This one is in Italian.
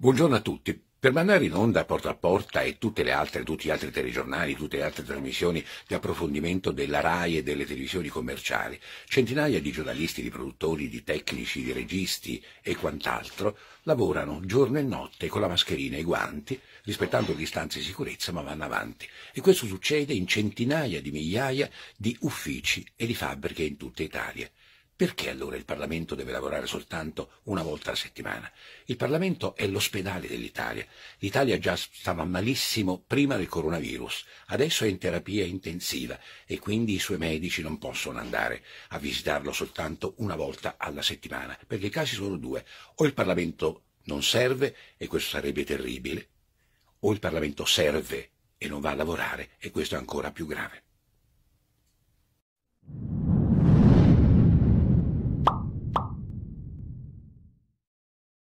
Buongiorno a tutti. Per mandare in onda porta a porta e altre, tutti gli altri telegiornali, tutte le altre trasmissioni di approfondimento della RAI e delle televisioni commerciali, centinaia di giornalisti, di produttori, di tecnici, di registi e quant'altro lavorano giorno e notte con la mascherina e i guanti, rispettando le distanze di sicurezza, ma vanno avanti. E questo succede in centinaia di migliaia di uffici e di fabbriche in tutta Italia. Perché allora il Parlamento deve lavorare soltanto una volta alla settimana? Il Parlamento è l'ospedale dell'Italia. L'Italia già stava malissimo prima del coronavirus, adesso è in terapia intensiva e quindi i suoi medici non possono andare a visitarlo soltanto una volta alla settimana, perché i casi sono due. O il Parlamento non serve, e questo sarebbe terribile, o il Parlamento serve e non va a lavorare, e questo è ancora più grave.